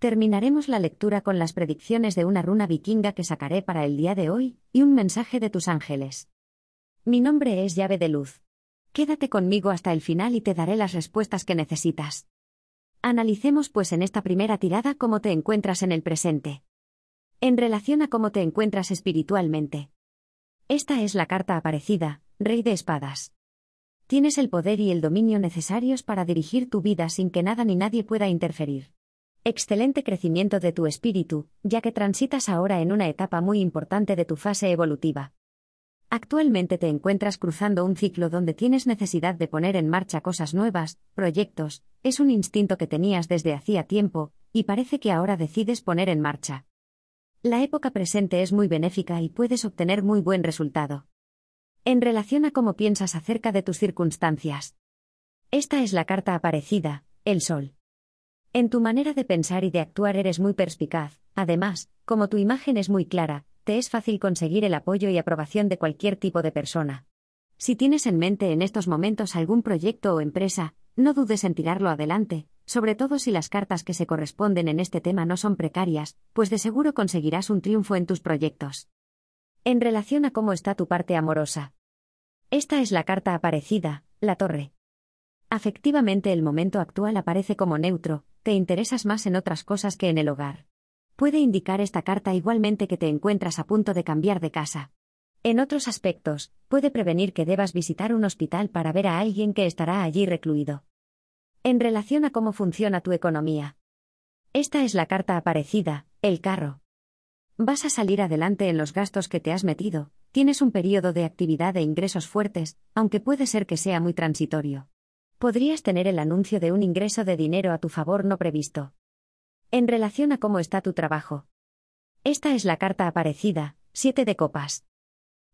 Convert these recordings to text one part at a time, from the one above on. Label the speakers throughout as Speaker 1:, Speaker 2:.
Speaker 1: Terminaremos la lectura con las predicciones de una runa vikinga que sacaré para el día de hoy, y un mensaje de tus ángeles. Mi nombre es llave de luz. Quédate conmigo hasta el final y te daré las respuestas que necesitas. Analicemos pues en esta primera tirada cómo te encuentras en el presente. En relación a cómo te encuentras espiritualmente. Esta es la carta aparecida, Rey de Espadas. Tienes el poder y el dominio necesarios para dirigir tu vida sin que nada ni nadie pueda interferir. Excelente crecimiento de tu espíritu, ya que transitas ahora en una etapa muy importante de tu fase evolutiva. Actualmente te encuentras cruzando un ciclo donde tienes necesidad de poner en marcha cosas nuevas, proyectos, es un instinto que tenías desde hacía tiempo, y parece que ahora decides poner en marcha. La época presente es muy benéfica y puedes obtener muy buen resultado. En relación a cómo piensas acerca de tus circunstancias. Esta es la carta aparecida, el Sol. En tu manera de pensar y de actuar eres muy perspicaz, además, como tu imagen es muy clara, te es fácil conseguir el apoyo y aprobación de cualquier tipo de persona. Si tienes en mente en estos momentos algún proyecto o empresa, no dudes en tirarlo adelante, sobre todo si las cartas que se corresponden en este tema no son precarias, pues de seguro conseguirás un triunfo en tus proyectos. En relación a cómo está tu parte amorosa. Esta es la carta aparecida, la torre. Afectivamente el momento actual aparece como neutro, te interesas más en otras cosas que en el hogar. Puede indicar esta carta igualmente que te encuentras a punto de cambiar de casa. En otros aspectos, puede prevenir que debas visitar un hospital para ver a alguien que estará allí recluido. En relación a cómo funciona tu economía. Esta es la carta aparecida, el carro. Vas a salir adelante en los gastos que te has metido, tienes un periodo de actividad e ingresos fuertes, aunque puede ser que sea muy transitorio podrías tener el anuncio de un ingreso de dinero a tu favor no previsto. En relación a cómo está tu trabajo. Esta es la carta aparecida, siete de copas.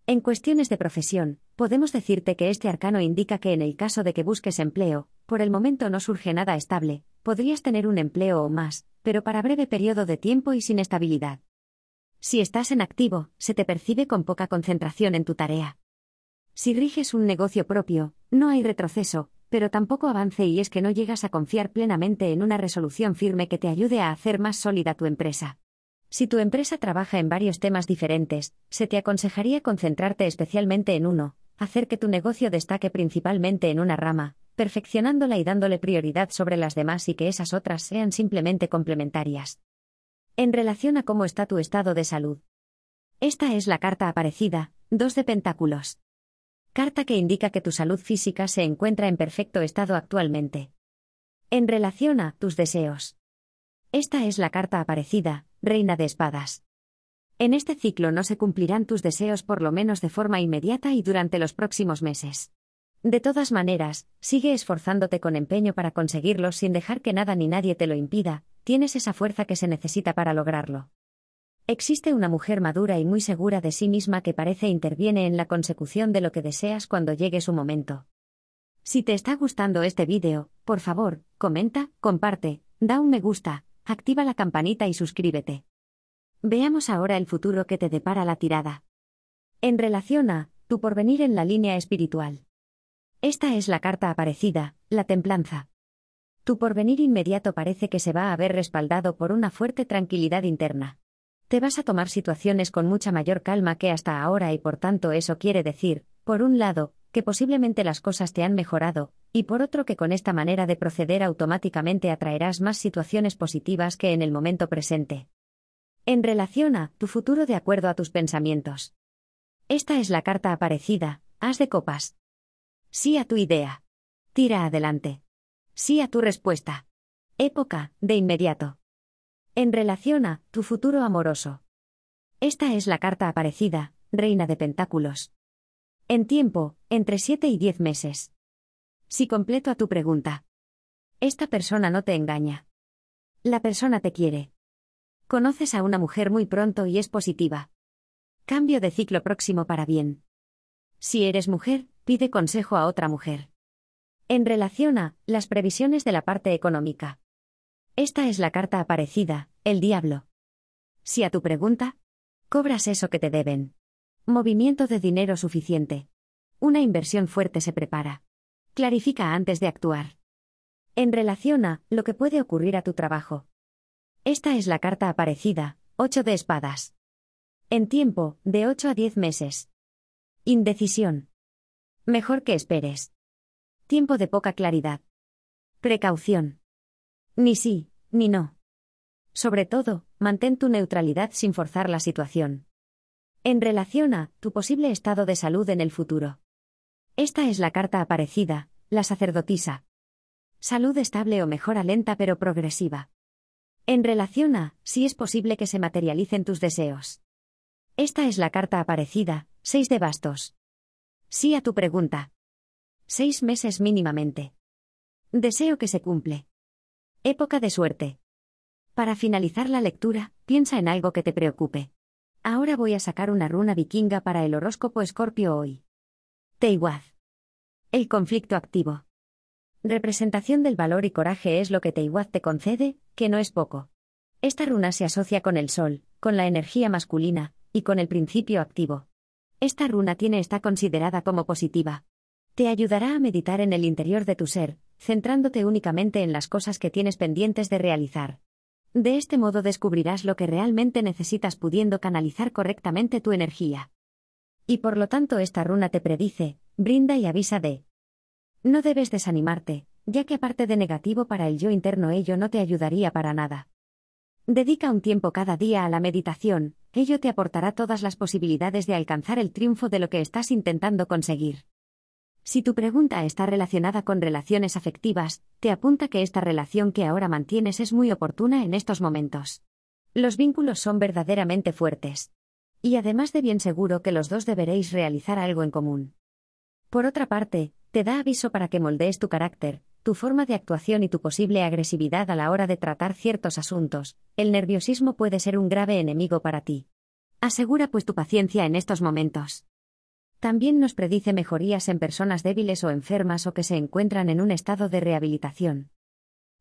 Speaker 1: En cuestiones de profesión, podemos decirte que este arcano indica que en el caso de que busques empleo, por el momento no surge nada estable, podrías tener un empleo o más, pero para breve periodo de tiempo y sin estabilidad. Si estás en activo, se te percibe con poca concentración en tu tarea. Si riges un negocio propio, no hay retroceso, pero tampoco avance y es que no llegas a confiar plenamente en una resolución firme que te ayude a hacer más sólida tu empresa. Si tu empresa trabaja en varios temas diferentes, se te aconsejaría concentrarte especialmente en uno, hacer que tu negocio destaque principalmente en una rama, perfeccionándola y dándole prioridad sobre las demás y que esas otras sean simplemente complementarias. En relación a cómo está tu estado de salud. Esta es la carta aparecida, 2 de Pentáculos carta que indica que tu salud física se encuentra en perfecto estado actualmente. En relación a tus deseos. Esta es la carta aparecida, Reina de Espadas. En este ciclo no se cumplirán tus deseos por lo menos de forma inmediata y durante los próximos meses. De todas maneras, sigue esforzándote con empeño para conseguirlos sin dejar que nada ni nadie te lo impida, tienes esa fuerza que se necesita para lograrlo. Existe una mujer madura y muy segura de sí misma que parece interviene en la consecución de lo que deseas cuando llegue su momento. Si te está gustando este vídeo, por favor, comenta, comparte, da un me gusta, activa la campanita y suscríbete. Veamos ahora el futuro que te depara la tirada. En relación a, tu porvenir en la línea espiritual. Esta es la carta aparecida, la templanza. Tu porvenir inmediato parece que se va a ver respaldado por una fuerte tranquilidad interna. Te vas a tomar situaciones con mucha mayor calma que hasta ahora y por tanto eso quiere decir, por un lado, que posiblemente las cosas te han mejorado, y por otro que con esta manera de proceder automáticamente atraerás más situaciones positivas que en el momento presente. En relación a tu futuro de acuerdo a tus pensamientos. Esta es la carta aparecida, Haz de copas. Sí a tu idea. Tira adelante. Sí a tu respuesta. Época, de inmediato. En relación a tu futuro amoroso. Esta es la carta aparecida, Reina de Pentáculos. En tiempo, entre 7 y 10 meses. Si completo a tu pregunta. Esta persona no te engaña. La persona te quiere. Conoces a una mujer muy pronto y es positiva. Cambio de ciclo próximo para bien. Si eres mujer, pide consejo a otra mujer. En relación a las previsiones de la parte económica. Esta es la carta aparecida, el diablo. Si a tu pregunta, cobras eso que te deben. Movimiento de dinero suficiente. Una inversión fuerte se prepara. Clarifica antes de actuar. En relación a lo que puede ocurrir a tu trabajo. Esta es la carta aparecida, 8 de espadas. En tiempo, de 8 a 10 meses. Indecisión. Mejor que esperes. Tiempo de poca claridad. Precaución. Ni sí, ni no. Sobre todo, mantén tu neutralidad sin forzar la situación. En relación a tu posible estado de salud en el futuro. Esta es la carta aparecida, la sacerdotisa. Salud estable o mejora lenta pero progresiva. En relación a si es posible que se materialicen tus deseos. Esta es la carta aparecida, seis de bastos. Sí a tu pregunta. Seis meses mínimamente. Deseo que se cumple. Época de suerte. Para finalizar la lectura, piensa en algo que te preocupe. Ahora voy a sacar una runa vikinga para el horóscopo escorpio hoy. Teiwaz. El conflicto activo. Representación del valor y coraje es lo que Teiwaz te concede, que no es poco. Esta runa se asocia con el sol, con la energía masculina, y con el principio activo. Esta runa tiene está considerada como positiva. Te ayudará a meditar en el interior de tu ser, centrándote únicamente en las cosas que tienes pendientes de realizar. De este modo descubrirás lo que realmente necesitas pudiendo canalizar correctamente tu energía. Y por lo tanto esta runa te predice, brinda y avisa de. No debes desanimarte, ya que aparte de negativo para el yo interno ello no te ayudaría para nada. Dedica un tiempo cada día a la meditación, ello te aportará todas las posibilidades de alcanzar el triunfo de lo que estás intentando conseguir. Si tu pregunta está relacionada con relaciones afectivas, te apunta que esta relación que ahora mantienes es muy oportuna en estos momentos. Los vínculos son verdaderamente fuertes. Y además de bien seguro que los dos deberéis realizar algo en común. Por otra parte, te da aviso para que moldees tu carácter, tu forma de actuación y tu posible agresividad a la hora de tratar ciertos asuntos. El nerviosismo puede ser un grave enemigo para ti. Asegura pues tu paciencia en estos momentos. También nos predice mejorías en personas débiles o enfermas o que se encuentran en un estado de rehabilitación.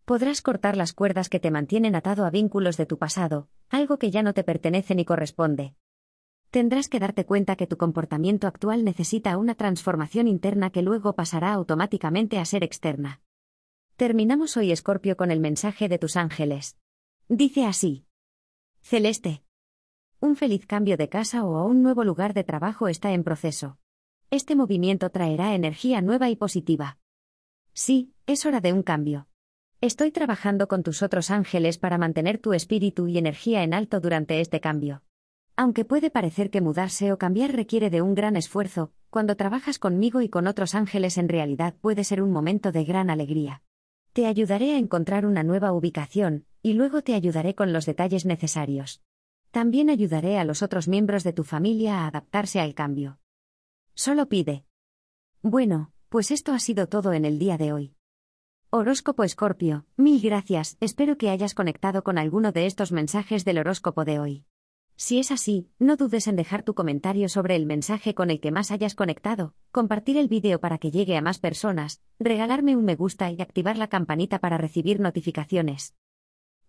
Speaker 1: Podrás cortar las cuerdas que te mantienen atado a vínculos de tu pasado, algo que ya no te pertenece ni corresponde. Tendrás que darte cuenta que tu comportamiento actual necesita una transformación interna que luego pasará automáticamente a ser externa. Terminamos hoy Escorpio con el mensaje de tus ángeles. Dice así. Celeste, un feliz cambio de casa o a un nuevo lugar de trabajo está en proceso. Este movimiento traerá energía nueva y positiva. Sí, es hora de un cambio. Estoy trabajando con tus otros ángeles para mantener tu espíritu y energía en alto durante este cambio. Aunque puede parecer que mudarse o cambiar requiere de un gran esfuerzo, cuando trabajas conmigo y con otros ángeles en realidad puede ser un momento de gran alegría. Te ayudaré a encontrar una nueva ubicación, y luego te ayudaré con los detalles necesarios. También ayudaré a los otros miembros de tu familia a adaptarse al cambio. Solo pide. Bueno, pues esto ha sido todo en el día de hoy. Horóscopo Escorpio, mil gracias, espero que hayas conectado con alguno de estos mensajes del horóscopo de hoy. Si es así, no dudes en dejar tu comentario sobre el mensaje con el que más hayas conectado, compartir el vídeo para que llegue a más personas, regalarme un me gusta y activar la campanita para recibir notificaciones.